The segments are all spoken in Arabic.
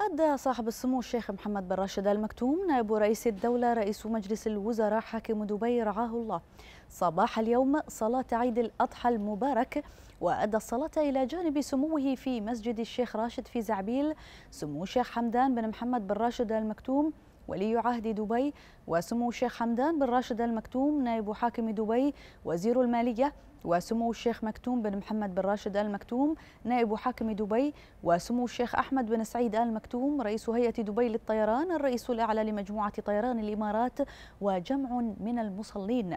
أدى صاحب السمو الشيخ محمد بن راشد آل مكتوم نائب رئيس الدولة رئيس مجلس الوزراء حاكم دبي رعاه الله صباح اليوم صلاة عيد الأضحى المبارك وأدى الصلاة إلى جانب سموه في مسجد الشيخ راشد في زعبيل سمو الشيخ حمدان بن محمد بن راشد آل مكتوم ولي عهد دبي وسمو الشيخ حمدان بن راشد المكتوم نائب حاكم دبي وزير المالية وسمو الشيخ مكتوم بن محمد بن راشد آل مكتوم نائب حاكم دبي وسمو الشيخ أحمد بن سعيد آل مكتوم رئيس هيئة دبي للطيران الرئيس الأعلى لمجموعة طيران الإمارات وجمع من المصلين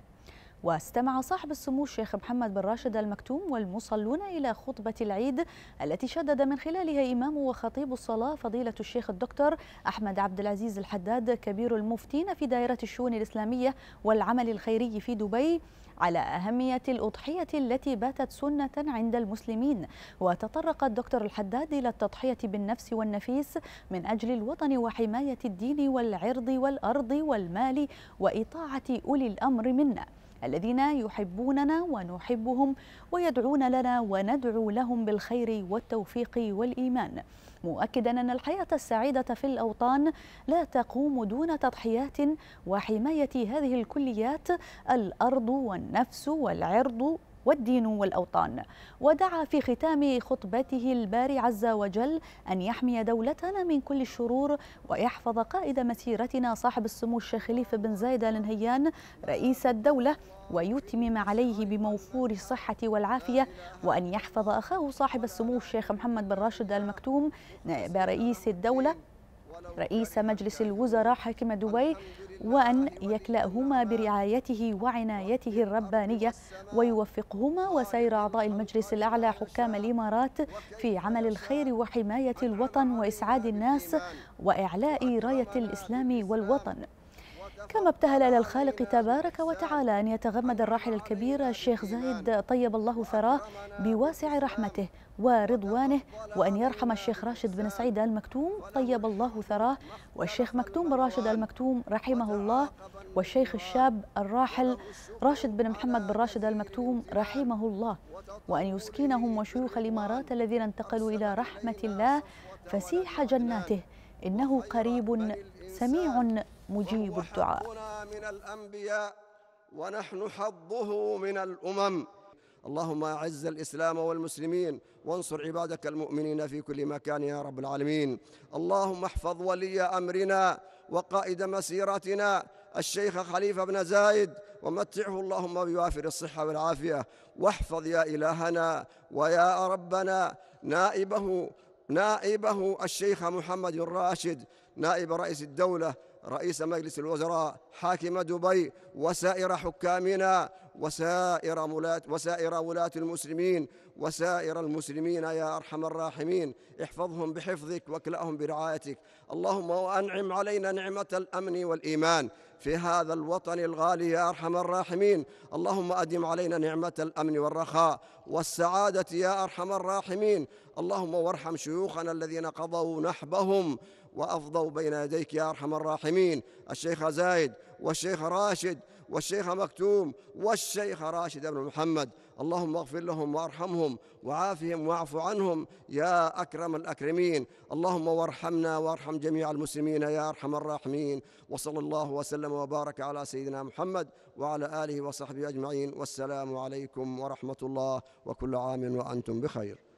واستمع صاحب السمو الشيخ محمد بن راشد المكتوم والمصلون إلى خطبة العيد التي شدد من خلالها إمام وخطيب الصلاة فضيلة الشيخ الدكتور أحمد عبد العزيز الحداد كبير المفتين في دائرة الشؤون الإسلامية والعمل الخيري في دبي على أهمية الأضحية التي باتت سنة عند المسلمين وتطرق الدكتور الحداد إلى التضحية بالنفس والنفيس من أجل الوطن وحماية الدين والعرض والأرض والمال وإطاعة أولي الأمر منا الذين يحبوننا ونحبهم ويدعون لنا وندعو لهم بالخير والتوفيق والإيمان مؤكدا أن الحياة السعيدة في الأوطان لا تقوم دون تضحيات وحماية هذه الكليات الأرض والنفس والعرض والدين والأوطان ودعا في ختام خطبته الباري عز وجل أن يحمي دولتنا من كل الشرور ويحفظ قائد مسيرتنا صاحب السمو الشيخ خليفة بن زايد آل نهيان رئيس الدولة ويتمم عليه بموفور الصحة والعافية وأن يحفظ أخاه صاحب السمو الشيخ محمد بن راشد آل مكتوم رئيس الدولة رئيس مجلس الوزراء حاكم دبي وأن يكلأهما برعايته وعنايته الربانية ويوفقهما وسير أعضاء المجلس الأعلى حكام الإمارات في عمل الخير وحماية الوطن وإسعاد الناس وإعلاء راية الإسلام والوطن كما ابتهل إلى الخالق تبارك وتعالى أن يتغمد الراحل الكبير الشيخ زايد طيب الله ثراه بواسع رحمته ورضوانه وأن يرحم الشيخ راشد بن سعيد المكتوم طيب الله ثراه والشيخ مكتوم بن راشد المكتوم رحمه الله والشيخ الشاب الراحل راشد بن محمد بن راشد المكتوم رحمه الله وأن يسكنهم وشيوخ الإمارات الذين انتقلوا إلى رحمة الله فسيح جناته إنه قريب سميع مجيب الدعاء من الأنبياء ونحن حظه من الأمم اللهم اعز الاسلام والمسلمين وانصر عبادك المؤمنين في كل مكان يا رب العالمين اللهم احفظ ولي امرنا وقائد مسيرتنا الشيخ خليفه بن زايد ومتعه اللهم بوافر الصحه والعافيه واحفظ يا الهنا ويا ربنا نائبه نائبه الشيخ محمد الراشد نائب رئيس الدولة رئيس مجلس الوزراء حاكم دبي وسائر حكامنا وسائر ولاة, وسائر ولاة المسلمين وسائر المسلمين يا أرحم الراحمين احفظهم بحفظك واكلأهم برعايتك اللهم وأنعم علينا نعمة الأمن والإيمان في هذا الوطن الغالي يا أرحم الراحمين اللهم أدم علينا نعمة الأمن والرخاء والسعادة يا أرحم الراحمين اللهم وارحم شيوخنا الذين قضوا نحبهم وأفضوا بين يديك يا أرحم الراحمين الشيخ زايد والشيخ راشد والشيخ مكتوم والشيخ راشد بن محمد اللهم اغفر لهم وارحمهم وعافهم واعف عنهم يا اكرم الاكرمين اللهم وارحمنا وارحم جميع المسلمين يا ارحم الراحمين وصلى الله وسلم وبارك على سيدنا محمد وعلى اله وصحبه اجمعين والسلام عليكم ورحمه الله وكل عام وانتم بخير